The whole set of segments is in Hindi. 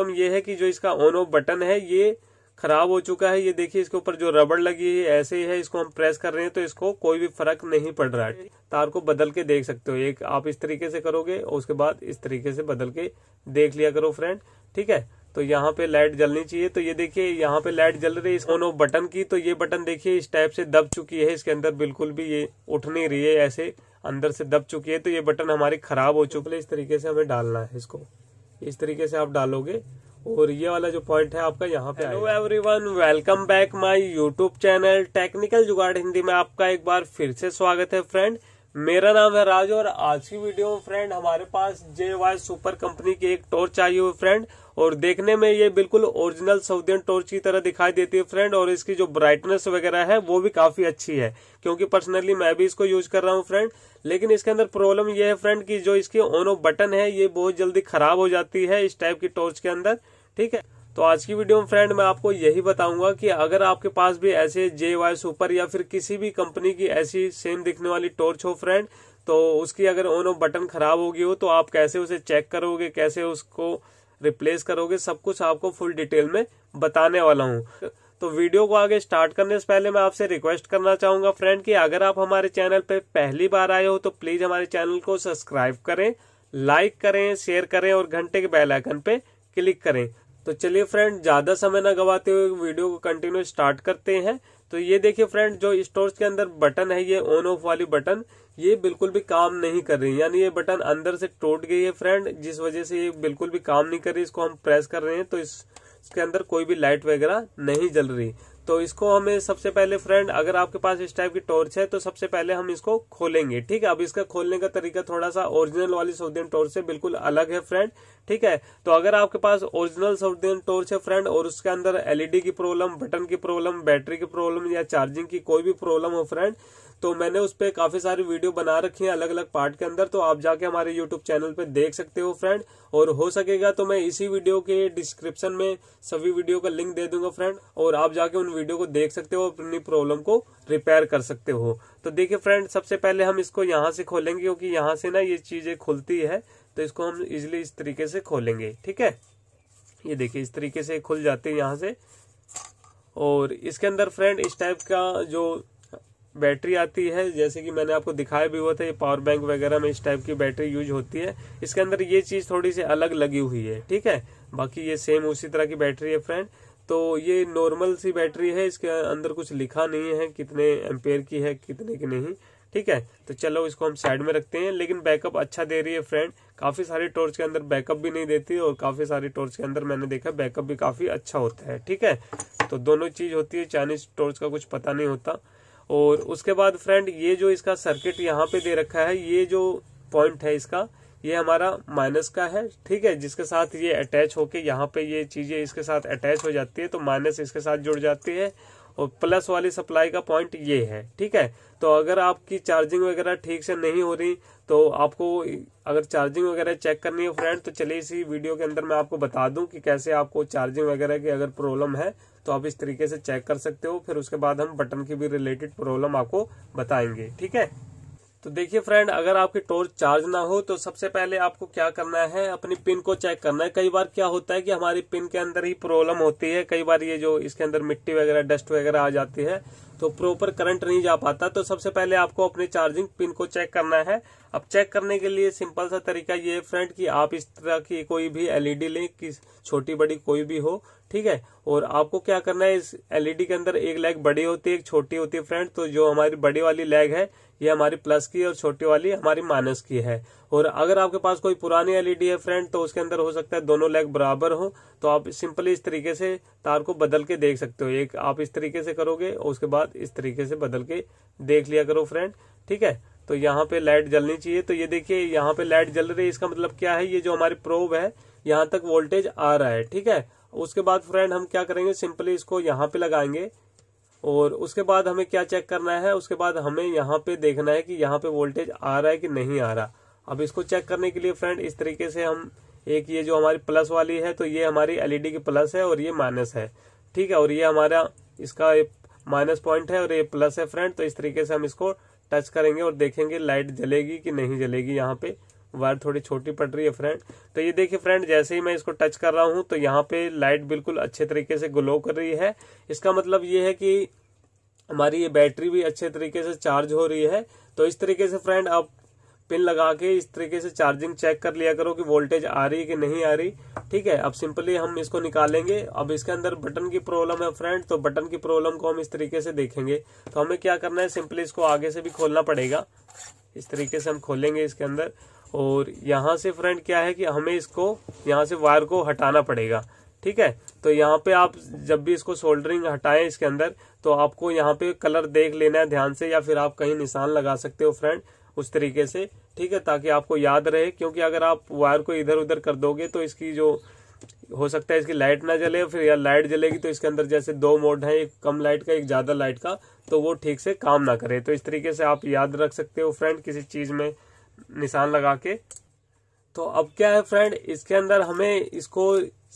प्रॉब्लम ये है कि जो इसका ऑन ऑफ बटन है ये खराब हो चुका है ये देखिए इसके ऊपर जो रबड़ लगी है ऐसे ही है इसको हम प्रेस कर रहे हैं तो इसको कोई भी फर्क नहीं पड़ रहा है तार को बदल के देख सकते हो एक आप इस तरीके से करोगे और उसके बाद इस तरीके से बदल के देख लिया करो फ्रेंड ठीक है तो यहाँ पे लाइट जलनी चाहिए तो ये देखिए यहाँ पे लाइट जल रही है ऑन ऑफ बटन की तो ये बटन देखिए इस टाइप से दब चुकी है इसके अंदर बिल्कुल भी ये उठ नहीं रही है ऐसे अंदर से दब चुकी है तो ये बटन हमारी खराब हो चुकी है इस तरीके से हमें डालना है इसको इस तरीके से आप डालोगे और ये वाला जो पॉइंट है आपका यहाँ पे hello everyone welcome back my YouTube channel technical Jugaad Hindi में आपका एक बार फिर से स्वागत है फ्रेंड मेरा नाम है राज और आज की वीडियो में फ्रेंड हमारे पास जे वाई सुपर कंपनी की एक टॉर्च आई हुई फ्रेंड और देखने में ये बिल्कुल ओरिजिनल सऊदियन टॉर्च की तरह दिखाई देती है फ्रेंड और इसकी जो ब्राइटनेस वगैरह है वो भी काफी अच्छी है क्योंकि पर्सनली मैं भी इसको यूज कर रहा हूँ फ्रेंड लेकिन इसके अंदर प्रॉब्लम ये है फ्रेंड कि जो इसकी ऑन ऑफ बटन है ये बहुत जल्दी खराब हो जाती है इस टाइप की टॉर्च के अंदर ठीक है तो आज की वीडियो में फ्रेंड मैं आपको यही बताऊंगा कि अगर आपके पास भी ऐसे जे वाई सुपर या फिर किसी भी कंपनी की ऐसी सेम दिखने वाली टॉर्च हो फ्रेंड तो उसकी अगर ऑन ऑफ बटन खराब होगी हो तो आप कैसे उसे चेक करोगे कैसे उसको रिप्लेस करोगे सब कुछ आपको फुल डिटेल में बताने वाला हूँ तो वीडियो को आगे स्टार्ट करने से पहले मैं आपसे रिक्वेस्ट करना चाहूंगा फ्रेंड कि अगर आप हमारे चैनल पर पहली बार आए हो तो प्लीज हमारे चैनल को सब्सक्राइब करें लाइक करें शेयर करें और घंटे के बेल आइकन पे क्लिक करें तो चलिए फ्रेंड ज्यादा समय ना गवाते हुए वीडियो को कंटिन्यू स्टार्ट करते हैं तो ये देखिए फ्रेंड जो स्टोर्स के अंदर बटन है ये ऑन ऑफ वाली बटन ये बिल्कुल भी काम नहीं कर रही यानी ये बटन अंदर से टूट गई है फ्रेंड जिस वजह से ये बिल्कुल भी काम नहीं कर रही इसको हम प्रेस कर रहे हैं तो इस इसके अंदर कोई भी लाइट वगैरह नहीं जल रही तो इसको हमें सबसे पहले फ्रेंड अगर आपके पास इस टाइप की टॉर्च है तो सबसे पहले हम इसको खोलेंगे ठीक है अब इसका खोलने का तरीका थोड़ा सा ओरिजिनल वाली सऊदियन टॉर्च से बिल्कुल अलग है फ्रेंड ठीक है तो अगर आपके पास ओरिजिनल सऊदियन टॉर्च है फ्रेंड और उसके अंदर एलईडी की प्रॉब्लम बटन की प्रॉब्लम बैटरी की प्रॉब्लम या चार्जिंग की कोई भी प्रॉब्लम हो फ्रेंड तो मैंने उस पर काफ़ी सारी वीडियो बना रखी है अलग अलग पार्ट के अंदर तो आप जाके हमारे यूट्यूब चैनल पे देख सकते हो फ्रेंड और हो सकेगा तो मैं इसी वीडियो के डिस्क्रिप्शन में सभी वीडियो का लिंक दे दूंगा फ्रेंड और आप जाके उन वीडियो को देख सकते हो अपनी प्रॉब्लम को रिपेयर कर सकते हो तो देखिए फ्रेंड सबसे पहले हम इसको यहाँ से खोलेंगे क्योंकि यहाँ से ना ये चीज़ें खुलती है तो इसको हम इजिली इस तरीके से खोलेंगे ठीक है ये देखिए इस तरीके से खुल जाते हैं यहाँ से और इसके अंदर फ्रेंड इस टाइप का जो बैटरी आती है जैसे कि मैंने आपको दिखाया भी हुआ था ये पावर बैंक वगैरह में इस टाइप की बैटरी यूज होती है इसके अंदर ये चीज़ थोड़ी सी अलग लगी हुई है ठीक है बाकी ये सेम उसी तरह की बैटरी है फ्रेंड तो ये नॉर्मल सी बैटरी है इसके अंदर कुछ लिखा नहीं है कितने एम्पेयर की है कितने की नहीं ठीक है तो चलो इसको हम साइड में रखते हैं लेकिन बैकअप अच्छा दे रही है फ्रेंड काफ़ी सारे टॉर्च के अंदर बैकअप भी नहीं देती और काफ़ी सारे टॉर्च के अंदर मैंने देखा बैकअप भी काफ़ी अच्छा होता है ठीक है तो दोनों चीज़ होती है चाइनीज टॉर्च का कुछ पता नहीं होता और उसके बाद फ्रेंड ये जो इसका सर्किट यहाँ पे दे रखा है ये जो पॉइंट है इसका ये हमारा माइनस का है ठीक है जिसके साथ ये अटैच होके यहाँ पे ये चीजें इसके साथ अटैच हो जाती है तो माइनस इसके साथ जुड़ जाती है और प्लस वाली सप्लाई का पॉइंट ये है ठीक है तो अगर आपकी चार्जिंग वगैरह ठीक से नहीं हो रही तो आपको अगर चार्जिंग वगैरह चेक करनी है फ्रेंड तो चलिए इसी वीडियो के अंदर मैं आपको बता दूं कि कैसे आपको चार्जिंग वगैरह की अगर प्रॉब्लम है तो आप इस तरीके से चेक कर सकते हो फिर उसके बाद हम बटन की भी रिलेटेड प्रॉब्लम आपको बताएंगे ठीक है तो देखिए फ्रेंड अगर आपकी टॉर्च चार्ज ना हो तो सबसे पहले आपको क्या करना है अपनी पिन को चेक करना है कई बार क्या होता है कि हमारी पिन के अंदर ही प्रॉब्लम होती है कई बार ये जो इसके अंदर मिट्टी वगैरह डस्ट वगैरह आ जाती है तो प्रॉपर करंट नहीं जा पाता तो सबसे पहले आपको अपने चार्जिंग पिन को चेक करना है अब चेक करने के लिए सिंपल सा तरीका ये है फ्रेंड कि आप इस तरह की कोई भी एलईडी लें कि छोटी बड़ी कोई भी हो ठीक है और आपको क्या करना है इस एलईडी के अंदर एक लैग बड़ी होती है एक छोटी होती है फ्रेंड तो जो हमारी बड़ी वाली लैग है ये हमारी प्लस की और छोटी वाली हमारी माइनस की है और अगर आपके पास कोई पुरानी एलईडी है फ्रेंड तो उसके अंदर हो सकता है दोनों लैग बराबर हो तो आप सिंपली इस तरीके से तार को बदल के देख सकते हो एक आप इस तरीके से करोगे उसके बाद साथ इस तरीके से बदल के देख लिया करो फ्रेंड ठीक है तो यहाँ पे लाइट जलनी चाहिए तो ये देखिए यहाँ पे लाइट जल रही है इसका मतलब क्या है ये जो हमारी प्रोब है यहाँ तक वोल्टेज आ रहा है ठीक है उसके बाद फ्रेंड हम क्या करेंगे सिंपली इसको यहाँ पे लगाएंगे और उसके बाद हमें क्या चेक करना है उसके बाद हमें यहाँ पे देखना है कि यहाँ पे वोल्टेज आ रहा है कि नहीं आ रहा अब इसको चेक करने के लिए फ्रेंड इस तरीके से हम एक ये जो हमारी प्लस वाली है तो ये हमारी एलईडी की प्लस है और ये माइनस है ठीक है और ये हमारा इसका माइनस पॉइंट है और ये प्लस है फ्रेंड तो इस तरीके से हम इसको टच करेंगे और देखेंगे लाइट जलेगी कि नहीं जलेगी यहाँ पे वायर थोड़ी छोटी पड़ रही है फ्रेंड तो ये देखिए फ्रेंड जैसे ही मैं इसको टच कर रहा हूँ तो यहाँ पे लाइट बिल्कुल अच्छे तरीके से ग्लो कर रही है इसका मतलब ये है कि हमारी ये बैटरी भी अच्छे तरीके से चार्ज हो रही है तो इस तरीके से फ्रेंड आप पिन लगा के इस तरीके से चार्जिंग चेक कर लिया करो कि वोल्टेज आ रही है कि नहीं आ रही ठीक है अब सिंपली हम इसको निकालेंगे अब इसके अंदर बटन की प्रॉब्लम है फ्रेंड तो बटन की प्रॉब्लम को हम इस तरीके से देखेंगे तो हमें क्या करना है सिंपली इसको आगे से भी खोलना पड़ेगा इस तरीके से हम खोलेंगे इसके अंदर और यहाँ से फ्रेंड क्या है कि हमें इसको यहाँ से वायर को हटाना पड़ेगा ठीक है तो यहाँ पे आप जब भी इसको सोल्डरिंग हटाएं इसके अंदर तो आपको यहाँ पे कलर देख लेना है ध्यान से या फिर आप कहीं निशान लगा सकते हो फ्रेंड उस तरीके से ठीक है ताकि आपको याद रहे क्योंकि अगर आप वायर को इधर उधर कर दोगे तो इसकी जो हो सकता है इसकी लाइट ना जले फिर या लाइट जलेगी तो इसके अंदर जैसे दो मोड हैं एक कम लाइट का एक ज़्यादा लाइट का तो वो ठीक से काम ना करे तो इस तरीके से आप याद रख सकते हो फ्रेंड किसी चीज़ में निशान लगा के तो अब क्या है फ्रेंड इसके अंदर हमें इसको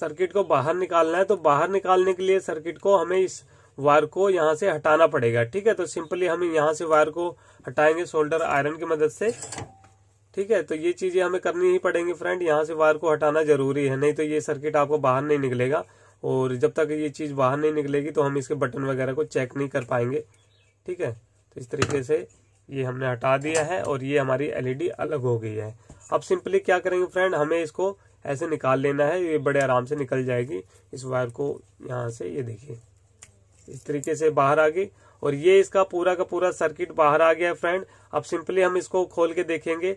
सर्किट को बाहर निकालना है तो बाहर निकालने के लिए सर्किट को हमें इस वायर को यहाँ से हटाना पड़ेगा ठीक है तो सिंपली हम यहाँ से वायर को हटाएंगे शोल्डर आयरन की मदद से ठीक है तो ये चीजें हमें करनी ही पड़ेंगी फ्रेंड यहाँ से वायर को हटाना जरूरी है नहीं तो ये सर्किट आपको बाहर नहीं निकलेगा और जब तक ये चीज़ बाहर नहीं निकलेगी तो हम इसके बटन वगैरह को चेक नहीं कर पाएंगे ठीक है तो इस तरीके से ये हमने हटा दिया है और ये हमारी एलईडी e अलग हो गई है अब सिंपली क्या करेंगे फ्रेंड हमें इसको ऐसे निकाल लेना है ये बड़े आराम से निकल जाएगी इस वायर को यहाँ से ये देखिए इस तरीके से बाहर आ गई और ये इसका पूरा का पूरा सर्किट बाहर आ गया है फ्रेंड अब सिंपली हम इसको खोल के देखेंगे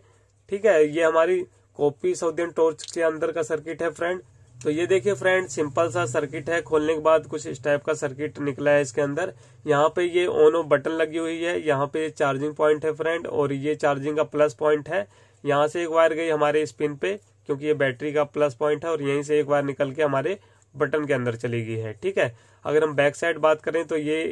ठीक है ये हमारी कॉपी सौदियन टॉर्च के अंदर का सर्किट है फ्रेंड तो ये देखिए फ्रेंड सिंपल सा सर्किट है खोलने के बाद कुछ इस टाइप का सर्किट निकला है इसके अंदर यहाँ पे ये ऑन ऑफ बटन लगी हुई है यहाँ पे चार्जिंग पॉइंट है फ्रेंड और ये चार्जिंग का प्लस पॉइंट है यहाँ से एक वायर गई हमारे स्पिन पे क्योंकि ये बैटरी का प्लस पॉइंट है और यहीं से एक वायर निकल के हमारे बटन के अंदर चली गई है ठीक है अगर हम बैक साइड बात करें तो ये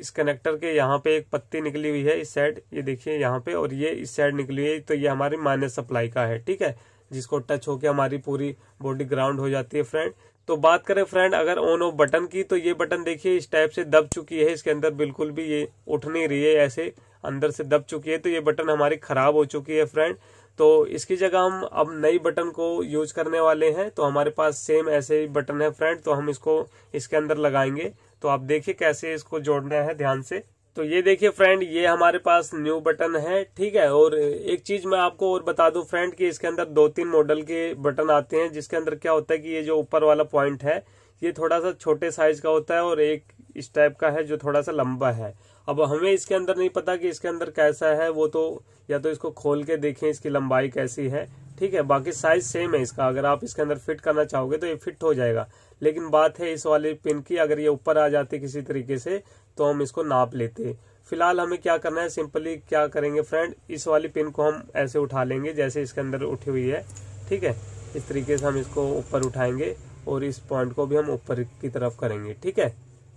इस कनेक्टर के यहाँ पे एक पत्ती निकली हुई है इस साइड ये देखिए यहाँ पे और ये इस साइड निकली हुई है तो ये हमारी माइनस सप्लाई का है ठीक है जिसको टच होके हमारी पूरी बॉडी ग्राउंड हो जाती है फ्रेंड तो बात करें फ्रेंड अगर ऑन ऑफ बटन की तो ये बटन देखिए इस टाइप से दब चुकी है इसके अंदर बिल्कुल भी ये उठ नहीं रही है ऐसे अंदर से दब चुकी है तो ये बटन हमारी खराब हो चुकी है फ्रेंड तो इसकी जगह हम अब नई बटन को यूज करने वाले हैं तो हमारे पास सेम ऐसे ही बटन है फ्रेंड तो हम इसको इसके अंदर लगाएंगे तो आप देखिए कैसे इसको जोड़ना है ध्यान से तो ये देखिए फ्रेंड ये हमारे पास न्यू बटन है ठीक है और एक चीज मैं आपको और बता दूं फ्रेंड कि इसके अंदर दो तीन मॉडल के बटन आते हैं जिसके अंदर क्या होता है कि ये जो ऊपर वाला पॉइंट है ये थोड़ा सा छोटे साइज का होता है और एक इस टाइप का है जो थोड़ा सा लंबा है अब हमें इसके अंदर नहीं पता कि इसके अंदर कैसा है वो तो या तो इसको खोल के देखें इसकी लंबाई कैसी है ठीक है बाकी साइज सेम है इसका अगर आप इसके अंदर फिट करना चाहोगे तो ये फिट हो जाएगा लेकिन बात है इस वाले पिन की अगर ये ऊपर आ जाती किसी तरीके से तो हम इसको नाप लेते फिलहाल हमें क्या करना है सिंपली क्या करेंगे फ्रेंड इस वाली पिन को हम ऐसे उठा लेंगे जैसे इसके अंदर उठी हुई है ठीक है इस तरीके से हम इसको ऊपर उठाएंगे और इस पॉइंट को भी हम ऊपर की तरफ करेंगे ठीक है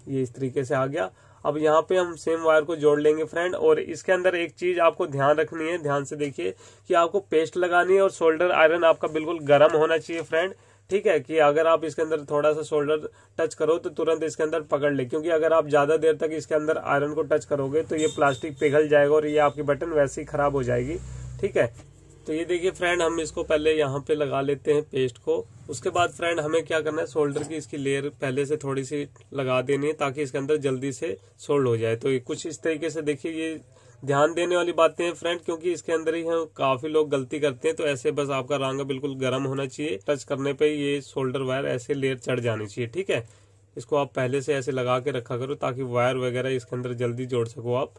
ये इस तरीके से आ गया अब यहाँ पे हम सेम वायर को जोड़ लेंगे फ्रेंड और इसके अंदर एक चीज आपको ध्यान रखनी है ध्यान से देखिए कि आपको पेस्ट लगानी है और शोल्डर आयरन आपका बिल्कुल गर्म होना चाहिए फ्रेंड ठीक है कि अगर आप इसके अंदर थोड़ा सा शोल्डर टच करो तो तुरंत इसके अंदर पकड़ ले क्योंकि अगर आप ज़्यादा देर तक इसके अंदर आयरन को टच करोगे तो ये प्लास्टिक पिघल जाएगा और ये आपकी बटन वैसे ही खराब हो जाएगी ठीक है तो ये देखिए फ्रेंड हम इसको पहले यहाँ पे लगा लेते हैं पेस्ट को उसके बाद फ्रेंड हमें क्या करना है सोल्डर की इसकी लेयर पहले से थोड़ी सी लगा देनी है ताकि इसके अंदर जल्दी से सोल्ड हो जाए तो कुछ इस तरीके से देखिए ये ध्यान देने वाली बातें हैं फ्रेंड क्योंकि इसके अंदर ही हम काफी लोग गलती करते हैं तो ऐसे बस आपका रंग बिल्कुल गर्म होना चाहिए टच करने पर ये शोल्डर वायर ऐसे लेयर चढ़ जानी चाहिए ठीक है इसको आप पहले से ऐसे लगा के रखा करो ताकि वायर वगैरह इसके अंदर जल्दी जोड़ सको आप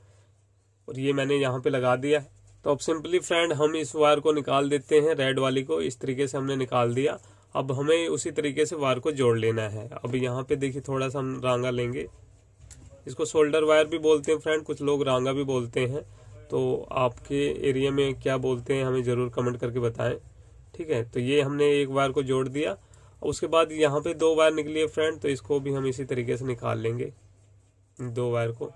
और ये मैंने यहाँ पे लगा दिया है तो अब सिंपली फ्रेंड हम इस वायर को निकाल देते हैं रेड वाली को इस तरीके से हमने निकाल दिया अब हमें उसी तरीके से वायर को जोड़ लेना है अब यहाँ पे देखिए थोड़ा सा हम रंगा लेंगे इसको शोल्डर वायर भी बोलते हैं फ्रेंड कुछ लोग रांगा भी बोलते हैं तो आपके एरिया में क्या बोलते हैं हमें ज़रूर कमेंट करके बताएं ठीक है तो ये हमने एक वायर को जोड़ दिया उसके बाद यहाँ पे दो वायर निकली है फ्रेंड तो इसको भी हम इसी तरीके से निकाल लेंगे दो वायर को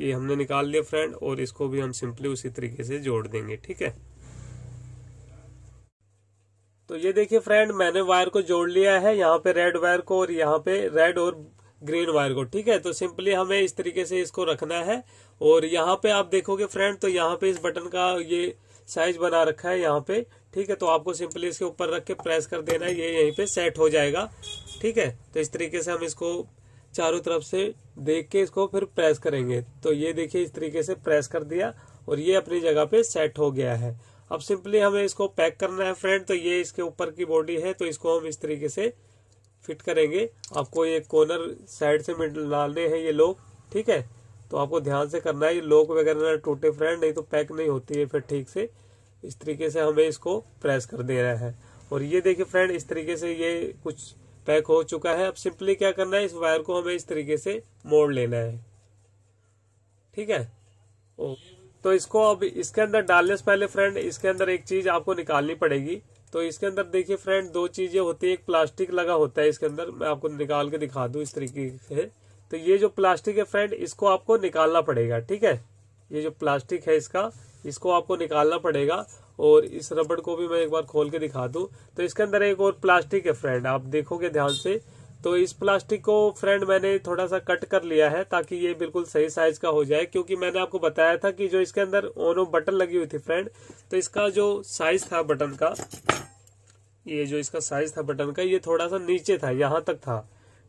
ये हमने निकाल लिया फ्रेंड और इसको भी हम सिंपली उसी तरीके से जोड़ देंगे ठीक है तो ये देखिए फ्रेंड मैंने वायर को जोड़ लिया है यहाँ पे रेड वायर को और यहाँ पे रेड और ग्रीन वायर को ठीक है तो सिंपली हमें इस तरीके से इसको रखना है और यहाँ पे आप देखोगे फ्रेंड तो यहाँ पे इस बटन का ये साइज बना रखा है यहाँ पे ठीक है तो आपको सिंपली इसके ऊपर रख के प्रेस कर देना है ये यहीं पे सेट हो जाएगा ठीक है तो इस तरीके से हम इसको चारों तरफ से देख के इसको फिर प्रेस करेंगे तो ये देखिए इस तरीके से प्रेस कर दिया और ये अपनी जगह पे सेट हो गया है अब सिंपली हमें इसको पैक करना है फ्रेंड तो ये इसके ऊपर की बॉडी है तो इसको हम इस तरीके से फिट करेंगे आपको ये कॉर्नर साइड से डालने हैं ये लोग ठीक है तो आपको ध्यान से करना है ये लोक वगैरह टूटे फ्रेंड नहीं तो पैक नहीं होती है फिर ठीक से इस तरीके से हमें इसको प्रेस कर देना है और ये देखिए फ्रेंड इस तरीके से ये कुछ पैक हो चुका है अब सिंपली क्या करना है इस वायर को हमें इस तरीके से मोड़ लेना है ठीक है ओ, तो इसको अब इसके अंदर डालने से पहले फ्रेंड इसके अंदर एक चीज आपको निकालनी पड़ेगी तो इसके अंदर देखिए फ्रेंड दो चीजें होती है एक प्लास्टिक लगा होता है इसके अंदर मैं आपको निकाल के दिखा दू इस तरीके से तो ये जो प्लास्टिक है फ्रेंड इसको आपको निकालना पड़ेगा ठीक है ये जो प्लास्टिक है इसका इसको आपको निकालना पड़ेगा और इस रबड़ को भी मैं एक बार खोल के दिखा दूँ तो इसके अंदर एक और प्लास्टिक है फ्रेंड आप देखोगे ध्यान से तो इस प्लास्टिक को फ्रेंड मैंने थोड़ा सा कट कर लिया है ताकि ये बिल्कुल सही साइज का हो जाए क्योंकि मैंने आपको बताया था कि जो इसके अंदर ओनो बटन लगी हुई थी फ्रेंड तो इसका जो साइज था बटन का ये जो इसका साइज था बटन का ये थोड़ा सा नीचे था यहाँ तक था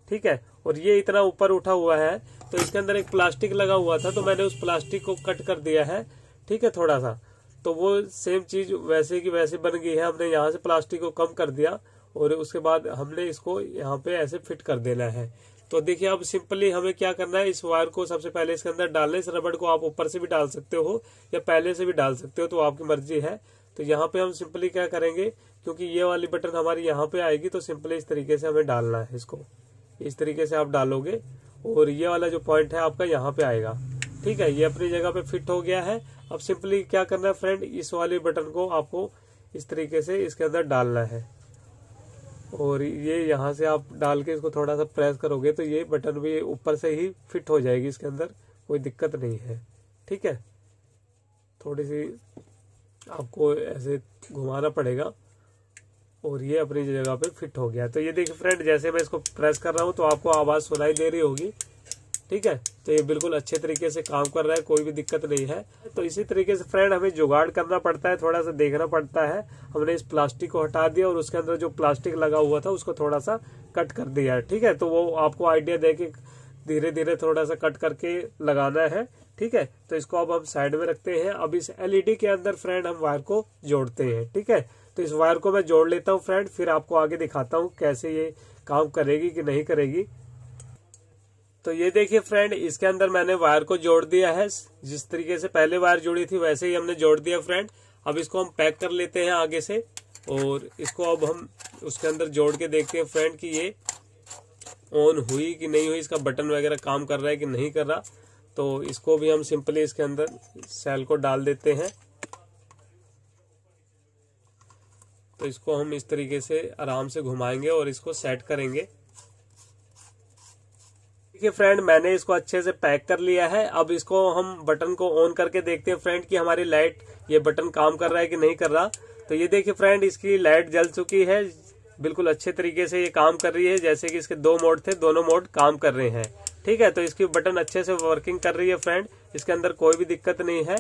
ठीक है और ये इतना ऊपर उठा हुआ है तो इसके अंदर एक प्लास्टिक लगा हुआ था तो मैंने उस प्लास्टिक को कट कर दिया है ठीक है थोड़ा सा तो वो सेम चीज वैसे की वैसे बन गई है हमने यहाँ से प्लास्टिक को कम कर दिया और उसके बाद हमने इसको यहाँ पे ऐसे फिट कर देना है तो देखिए अब सिंपली हमें क्या करना है इस वायर को सबसे पहले इसके अंदर डालना है इस रबड़ को आप ऊपर से भी डाल सकते हो या पहले से भी डाल सकते हो तो आपकी मर्जी है तो यहाँ पे हम सिंपली क्या करेंगे क्योंकि ये वाली बटन हमारी यहाँ पे आएगी तो सिंपली इस तरीके से हमें डालना है इसको इस तरीके से आप डालोगे और ये वाला जो पॉइंट है आपका यहाँ पे आएगा ठीक है ये अपनी जगह पे फिट हो गया है अब सिंपली क्या करना है फ्रेंड इस वाले बटन को आपको इस तरीके से इसके अंदर डालना है और ये यहाँ से आप डाल के इसको थोड़ा सा प्रेस करोगे तो ये बटन भी ऊपर से ही फिट हो जाएगी इसके अंदर कोई दिक्कत नहीं है ठीक है थोड़ी सी आपको ऐसे घुमाना पड़ेगा और ये अपनी जगह पे फिट हो गया तो ये देखिए फ्रेंड जैसे मैं इसको प्रेस कर रहा हूँ तो आपको आवाज़ सुनाई दे रही होगी ठीक है तो ये बिल्कुल अच्छे तरीके से काम कर रहा है कोई भी दिक्कत नहीं है तो इसी तरीके से फ्रेंड हमें जुगाड़ करना पड़ता है थोड़ा सा देखना पड़ता है हमने इस प्लास्टिक को हटा दिया और उसके अंदर जो प्लास्टिक लगा हुआ था उसको थोड़ा सा कट कर दिया है ठीक है तो वो आपको आइडिया दे के धीरे धीरे थोड़ा सा कट करके लगाना है ठीक है तो इसको अब हम साइड में रखते हैं अब इस एलईडी के अंदर फ्रेंड हम वायर को जोड़ते हैं ठीक है तो इस वायर को मैं जोड़ लेता हूँ फ्रेंड फिर आपको आगे दिखाता हूँ कैसे ये काम करेगी कि नहीं करेगी तो ये देखिए फ्रेंड इसके अंदर मैंने वायर को जोड़ दिया है जिस तरीके से पहले वायर जुड़ी थी वैसे ही हमने जोड़ दिया फ्रेंड अब इसको हम पैक कर लेते हैं आगे से और इसको अब हम उसके अंदर जोड़ के देखते हैं फ्रेंड कि ये ऑन हुई कि नहीं हुई इसका बटन वगैरह काम कर रहा है कि नहीं कर रहा तो इसको भी हम सिंपली इसके अंदर सेल को डाल देते हैं तो इसको हम इस तरीके से आराम से घुमाएंगे और इसको सेट करेंगे देखिए फ्रेंड मैंने इसको अच्छे से पैक कर लिया है अब इसको हम बटन को ऑन करके देखते हैं फ्रेंड कि हमारी लाइट ये बटन काम कर रहा है कि नहीं कर रहा तो ये देखिए फ्रेंड इसकी लाइट जल चुकी है बिल्कुल अच्छे तरीके से ये काम कर रही है जैसे कि इसके दो मोड थे दोनों मोड काम कर रहे हैं ठीक है तो इसकी बटन अच्छे से वर्किंग कर रही है फ्रेंड इसके अंदर कोई भी दिक्कत नहीं है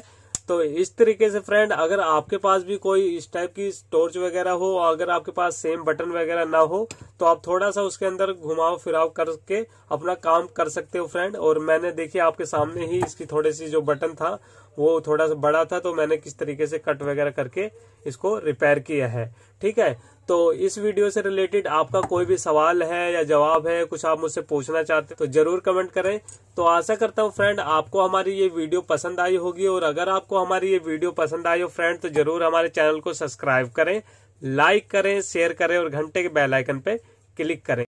तो इस तरीके से फ्रेंड अगर आपके पास भी कोई इस टाइप की टॉर्च वगैरह हो और अगर आपके पास सेम बटन वगैरह ना हो तो आप थोड़ा सा उसके अंदर घुमाव फिराव करके अपना काम कर सकते हो फ्रेंड और मैंने देखिए आपके सामने ही इसकी थोड़ी सी जो बटन था वो थोड़ा सा बड़ा था तो मैंने किस तरीके से कट वगैरह करके इसको रिपेयर किया है ठीक है तो इस वीडियो से रिलेटेड आपका कोई भी सवाल है या जवाब है कुछ आप मुझसे पूछना चाहते हैं तो जरूर कमेंट करें तो आशा करता हूँ फ्रेंड आपको हमारी ये वीडियो पसंद आई होगी और अगर आपको हमारी ये वीडियो पसंद आई हो फ्रेंड तो जरूर हमारे चैनल को सब्सक्राइब करें लाइक करें शेयर करें और घंटे के बेलाइकन पे क्लिक करें